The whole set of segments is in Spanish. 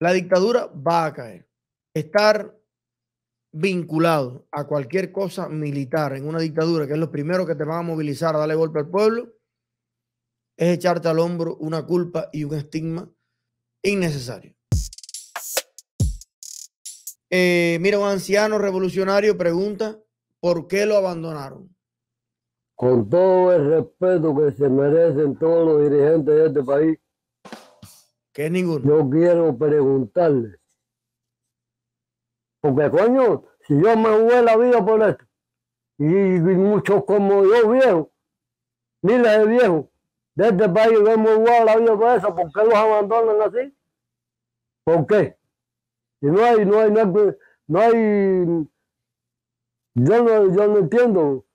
La dictadura va a caer. Estar vinculado a cualquier cosa militar en una dictadura, que es lo primero que te van a movilizar a darle golpe al pueblo, es echarte al hombro una culpa y un estigma innecesario. Eh, mira, un anciano revolucionario pregunta, ¿por qué lo abandonaron? Con todo el respeto que se merecen todos los dirigentes de este país, yo quiero preguntarle. Porque coño, si yo me jugué la vida por esto, y, muchos como yo viejo, miles de viejos de este país que hemos jugado la vida por eso, ¿por qué los abandonan así? ¿Por qué? Y no hay, no hay, no hay, yo no, yo no entiendo,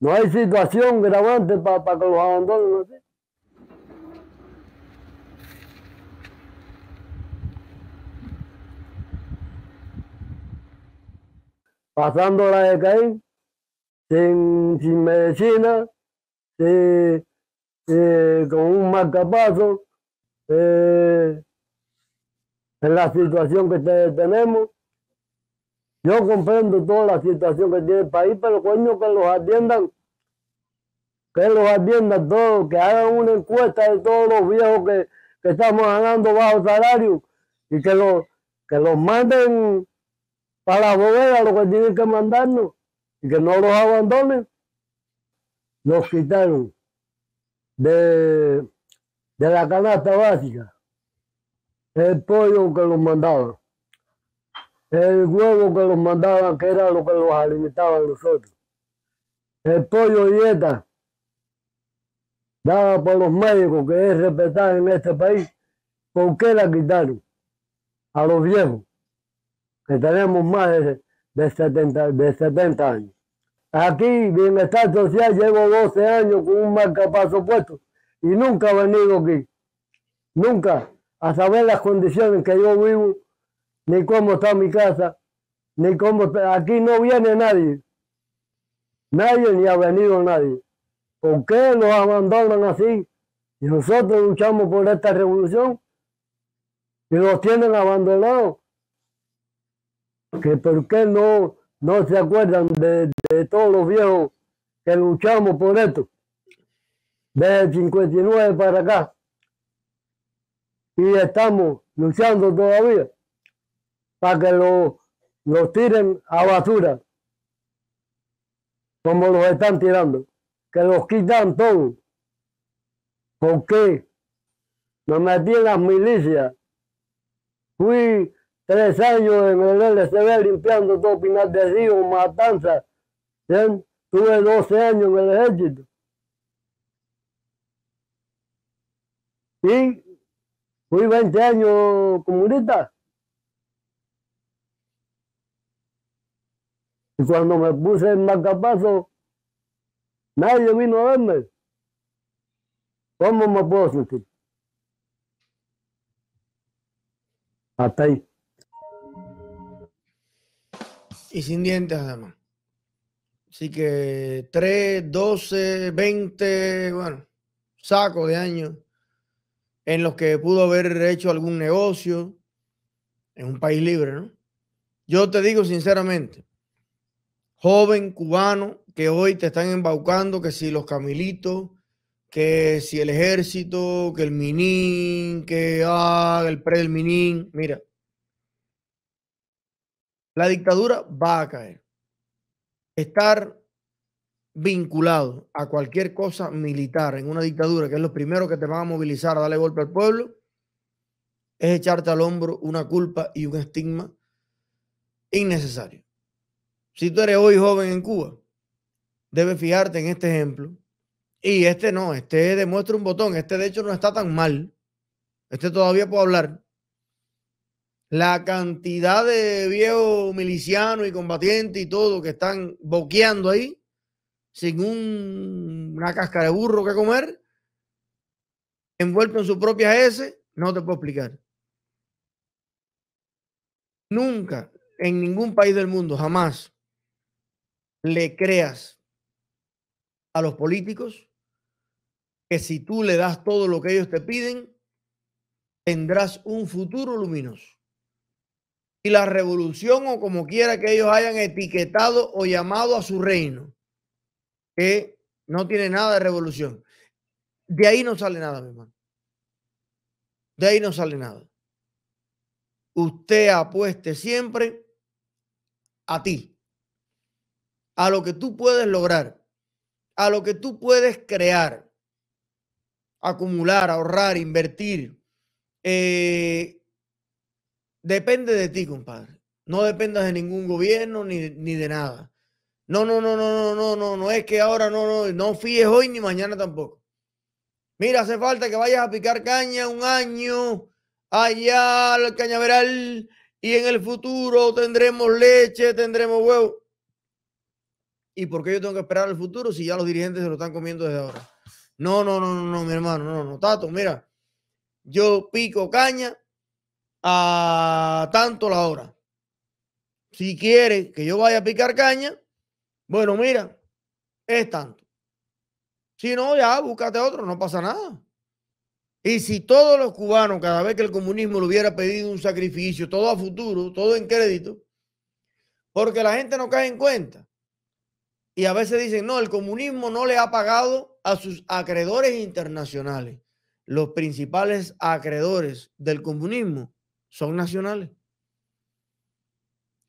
no hay situación grabante para que los abandonen así. pasando la de sin, medicina, con un marcapaso, eh, en la situación que tenemos. Yo comprendo toda la situación que tiene el país, pero coño, que los atiendan, que los atiendan todos, que hagan una encuesta de todos los viejos que, estamos ganando bajo salario y que, los que los manden para la bóveda lo que tienen que mandarnos y que no los abandonen. Los quitaron de, de la canasta básica el pollo que los mandaban, el huevo que los mandaban, que era lo que los a nosotros, el pollo dieta dada por los médicos que es respetada en este país, ¿por qué la quitaron a los viejos? que tenemos más de, 70, de 70 años. Aquí, Bienestar Social, llevo 12 años con un marcapaso puesto y nunca he venido aquí. Nunca. A saber las condiciones que yo vivo, ni cómo está mi casa, ni cómo Aquí no viene nadie. Nadie ni ha venido nadie. ¿Por qué nos abandonan así? Y nosotros luchamos por esta revolución y nos tienen abandonados que por qué no, no se acuerdan de, todos los viejos que luchamos por esto, desde el 59 para acá. Y estamos luchando todavía para que lo, los tiren a basura, como los están tirando, que los quitan todos. ¿Por qué? Me metí en las milicias. Fui tres años en el LCB limpiando todo Pinal de Río, Matanza. Tuve 12 años en el ejército. Y fui 20 años comunista. Y cuando me puse en marcapaso, nadie vino a verme. ¿Cómo me puedo sentir? Hasta ahí. Y sin dientes además. Así que 3, 12, 20, bueno, saco de años en los que pudo haber hecho algún negocio en un país libre, ¿no? Yo te digo sinceramente, joven cubano que hoy te están embaucando, que si los camilitos, que si el ejército, que el Minín, que ah, el pre del minin, mira, la dictadura va a caer. Estar vinculado a cualquier cosa militar en una dictadura, que es lo primero que te va a movilizar a darle golpe al pueblo, es echarte al hombro una culpa y un estigma innecesario. Si tú eres hoy joven en Cuba, debes fijarte en este ejemplo. Y este no, este demuestra un botón, este de hecho no está tan mal. Este todavía puedo hablar la cantidad de viejos milicianos y combatientes y todo que están boqueando ahí, sin una cáscara de burro que comer, envuelto en su propia S, no te puedo explicar. Nunca, en ningún país del mundo, jamás le creas a los políticos que si tú le das todo lo que ellos te piden, tendrás un futuro luminoso y la revolución o como quiera que ellos hayan etiquetado o llamado a su reino, que no tiene nada de revolución. De ahí no sale nada, mi hermano. De ahí no sale nada. Usted apueste siempre a ti, a lo que tú puedes lograr, a lo que tú puedes crear, acumular, ahorrar, invertir, eh, Depende de ti, compadre. No dependas de ningún gobierno ni, de nada. No, no, no, no, no, no, no, no es que ahora no, no, no fíes hoy ni mañana tampoco. Mira, hace falta que vayas a picar caña un año allá al cañaveral y en el futuro tendremos leche, tendremos huevo. ¿Y por qué yo tengo que esperar el futuro si ya los dirigentes se lo están comiendo desde ahora? No, no, no, no, no, mi hermano, no, no, Tato, mira, yo pico caña a tanto la hora. Si quiere que yo vaya a picar caña, bueno, mira, es tanto. Si no, ya búscate otro, no pasa nada. Y si todos los cubanos, cada vez que el comunismo le hubiera pedido un sacrificio, todo a futuro, todo en crédito, porque la gente no cae en cuenta. Y a veces dicen, no, el comunismo no le ha pagado a sus acreedores internacionales. Los principales acreedores del comunismo son nacionales.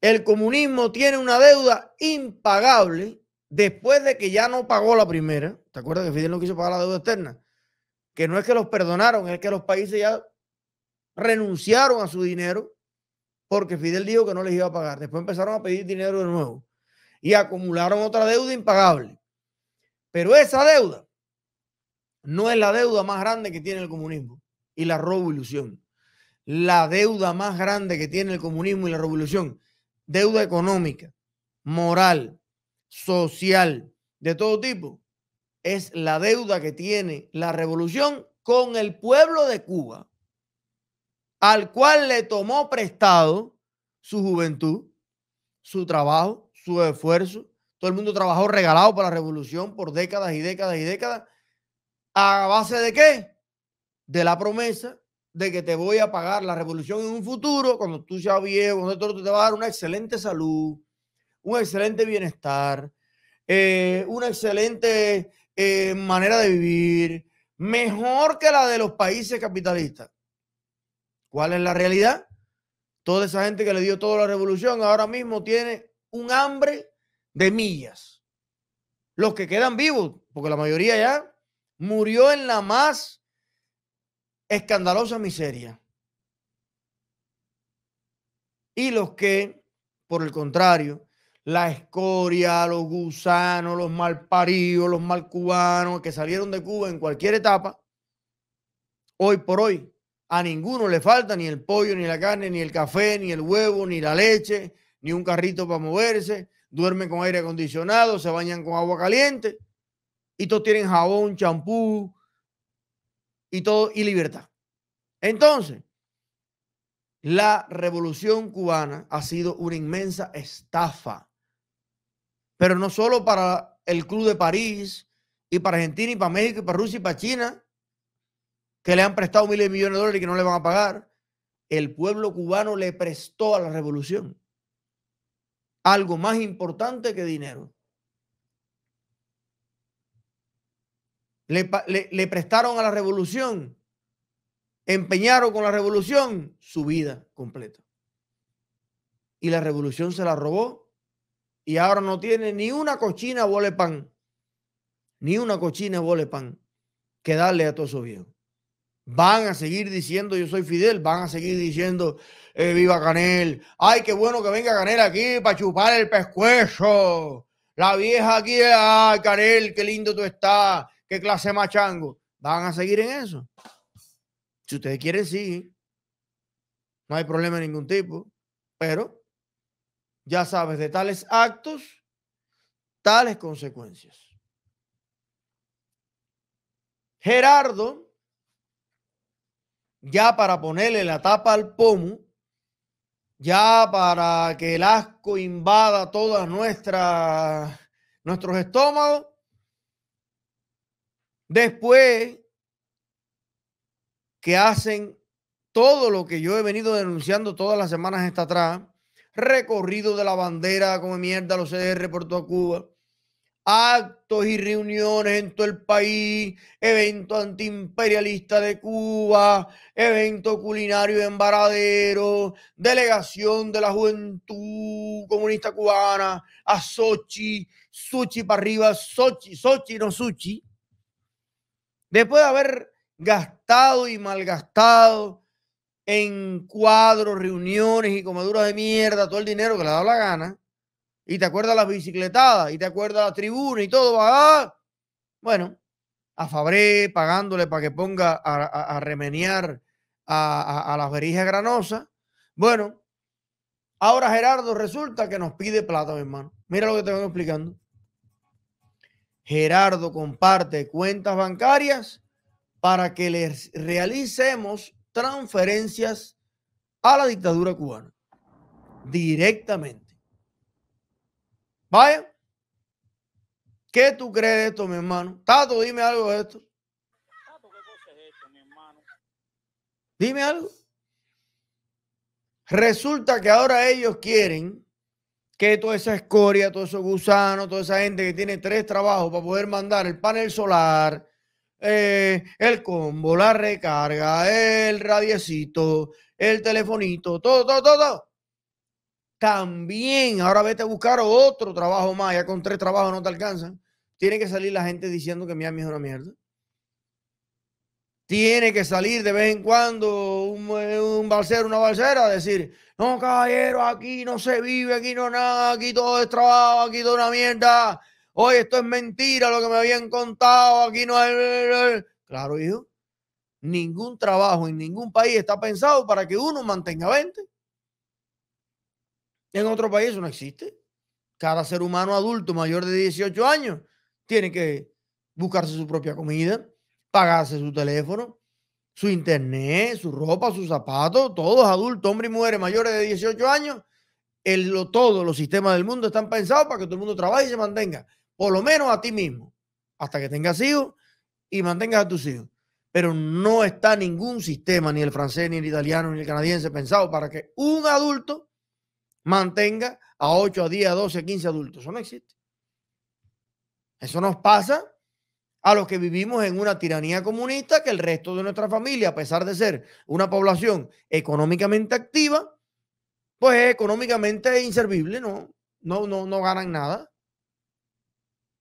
El comunismo tiene una deuda impagable después de que ya no pagó la primera. ¿Te acuerdas que Fidel no quiso pagar la deuda externa? Que no es que los perdonaron, es que los países ya renunciaron a su dinero porque Fidel dijo que no les iba a pagar. Después empezaron a pedir dinero de nuevo y acumularon otra deuda impagable. Pero esa deuda no es la deuda más grande que tiene el comunismo y la revolución la deuda más grande que tiene el comunismo y la revolución. Deuda económica, moral, social, de todo tipo. Es la deuda que tiene la revolución con el pueblo de Cuba, al cual le tomó prestado su juventud, su trabajo, su esfuerzo. Todo el mundo trabajó regalado para la revolución por décadas y décadas y décadas. ¿A base de qué? De la promesa de que te voy a pagar la revolución en un futuro, cuando tú ya viejo, cuando tú te va a dar una excelente salud, un excelente bienestar, eh, una excelente eh, manera de vivir, mejor que la de los países capitalistas. ¿Cuál es la realidad? Toda esa gente que le dio toda la revolución ahora mismo tiene un hambre de millas. Los que quedan vivos, porque la mayoría ya murió en la más escandalosa miseria. Y los que, por el contrario, la escoria, los gusanos, los malparidos, los mal cubanos que salieron de Cuba en cualquier etapa, hoy por hoy a ninguno le falta ni el pollo, ni la carne, ni el café, ni el huevo, ni la leche, ni un carrito para moverse, duermen con aire acondicionado, se bañan con agua caliente y todos tienen jabón, champú, y todo y libertad. Entonces, la revolución cubana ha sido una inmensa estafa, pero no solo para el Club de París y para Argentina y para México y para Rusia y para China, que le han prestado miles de millones de dólares y que no le van a pagar. El pueblo cubano le prestó a la revolución algo más importante que dinero, le, prestaron a la revolución, empeñaron con la revolución su vida completa. Y la revolución se la robó y ahora no tiene ni una cochina bola pan, ni una cochina bola pan que darle a todo su viejos. Van a seguir diciendo yo soy Fidel, van a seguir diciendo eh, viva Canel, ay qué bueno que venga Canel aquí para chupar el pescuezo. La vieja aquí, ay Canel, qué lindo tú estás. ¿Qué clase machango? ¿Van a seguir en eso? Si ustedes quieren, sí. No hay problema de ningún tipo. Pero, ya sabes, de tales actos, tales consecuencias. Gerardo, ya para ponerle la tapa al pomo, ya para que el asco invada todos nuestros estómagos, Después que hacen todo lo que yo he venido denunciando todas las semanas hasta atrás, recorrido de la bandera como mierda los CDR por toda Cuba, actos y reuniones en todo el país, evento antiimperialista de Cuba, evento culinario en Varadero, delegación de la juventud comunista cubana a Sochi, Sochi para arriba, Sochi, Sochi no Sochi Después de haber gastado y malgastado en cuadros, reuniones y comeduras de mierda, todo el dinero que le ha dado la gana, y te acuerdas las bicicletadas, y te acuerdas la tribuna y todo, va, bueno, a Fabré pagándole para que ponga a, a, a remeniar a, a las verijas granosas. Bueno, ahora Gerardo resulta que nos pide plata, mi hermano. Mira lo que te vengo explicando. Gerardo comparte cuentas bancarias para que les realicemos transferencias a la dictadura cubana directamente. Vaya, ¿qué tú crees de esto, mi hermano? Tato, dime algo de esto. Tato, ¿qué cosa es esto, mi hermano? Dime algo. Resulta que ahora ellos quieren que toda esa escoria, todos esos gusanos, toda esa gente que tiene tres trabajos para poder mandar el panel solar, eh, el combo, la recarga, el radiecito, el telefonito, todo, todo, todo, También, ahora vete a buscar otro trabajo más, ya con tres trabajos no te alcanzan. Tiene que salir la gente diciendo que amigo es una mierda tiene que salir de vez en cuando un, eh, un una balsera, decir, no, caballero, aquí no se vive, aquí no nada, aquí todo es trabajo, aquí toda una mierda. Oye, esto es mentira lo que me habían contado, aquí no hay... Claro, hijo. Ningún trabajo en ningún país está pensado para que uno mantenga 20. En otro país eso no existe. Cada ser humano adulto mayor de 18 años tiene que buscarse su propia comida, pagase su teléfono, su internet, su ropa, sus zapatos, todos adultos, hombres y mujeres mayores de 18 años, el, lo, todos los sistemas del mundo están pensados para que todo el mundo trabaje y se mantenga, por lo menos a ti mismo, hasta que tengas hijos y mantengas a tus hijos. Pero no está ningún sistema, ni el francés, ni el italiano, ni el canadiense, pensado para que un adulto mantenga a 8, a 10, a 12, a 15 adultos. Eso no existe. Eso nos pasa a los que vivimos en una tiranía comunista que el resto de nuestra familia, a pesar de ser una población económicamente activa, pues es económicamente inservible, no, no, no, no ganan nada.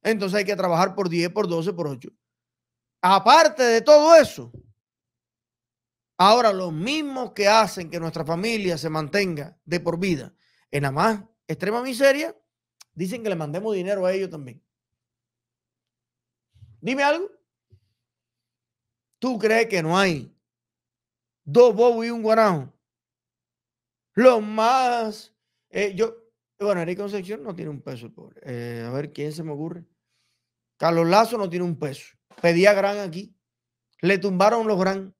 Entonces hay que trabajar por 10, por 12, por 8. Aparte de todo eso, ahora los mismos que hacen que nuestra familia se mantenga de por vida en la más extrema miseria, dicen que le mandemos dinero a ellos también. Dime algo. ¿Tú crees que no hay dos bobos y un guarajo? Los más. Eh, yo, bueno, Eric Concepción no tiene un peso, pobre. Eh, a ver quién se me ocurre. Carlos Lazo no tiene un peso. Pedía gran aquí. Le tumbaron los gran.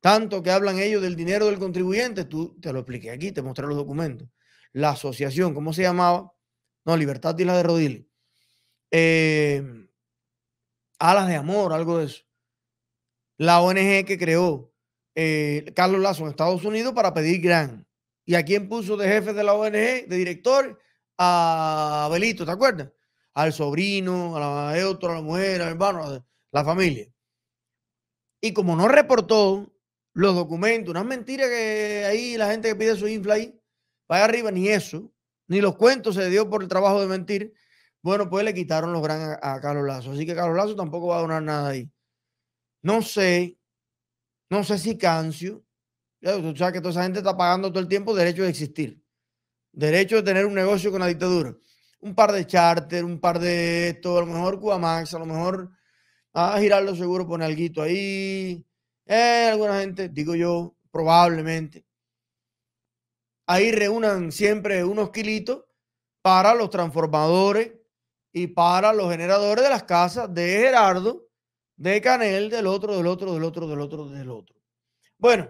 Tanto que hablan ellos del dinero del contribuyente. Tú te lo expliqué aquí, te mostré los documentos. La asociación, ¿cómo se llamaba? No, Libertad y la de Rodil. Eh, Alas de Amor, algo de eso. La ONG que creó eh, Carlos Lazo en Estados Unidos para pedir gran. ¿Y a quién puso de jefe de la ONG, de director? A Abelito, ¿te acuerdas? Al sobrino, a la otro, a la mujer, al hermano, a la familia. Y como no reportó los documentos, es mentira que ahí la gente que pide su infla ahí, para arriba, ni eso, ni los cuentos se dio por el trabajo de mentir. Bueno, pues le quitaron los gran a, Carlos Lazo. Así que Carlos Lazo tampoco va a donar nada ahí. No sé, no sé si Cancio, ya, tú que toda esa gente está pagando todo el tiempo derecho de existir, derecho de tener un negocio con la dictadura. Un par de charter, un par de esto, a lo mejor Cuamax, a lo mejor a ah, los Seguro pone algo ahí. Eh, alguna gente, digo yo, probablemente. Ahí reúnan siempre unos kilitos para los transformadores y para los generadores de las casas de Gerardo, de Canel, del otro, del otro, del otro, del otro, del otro. Bueno.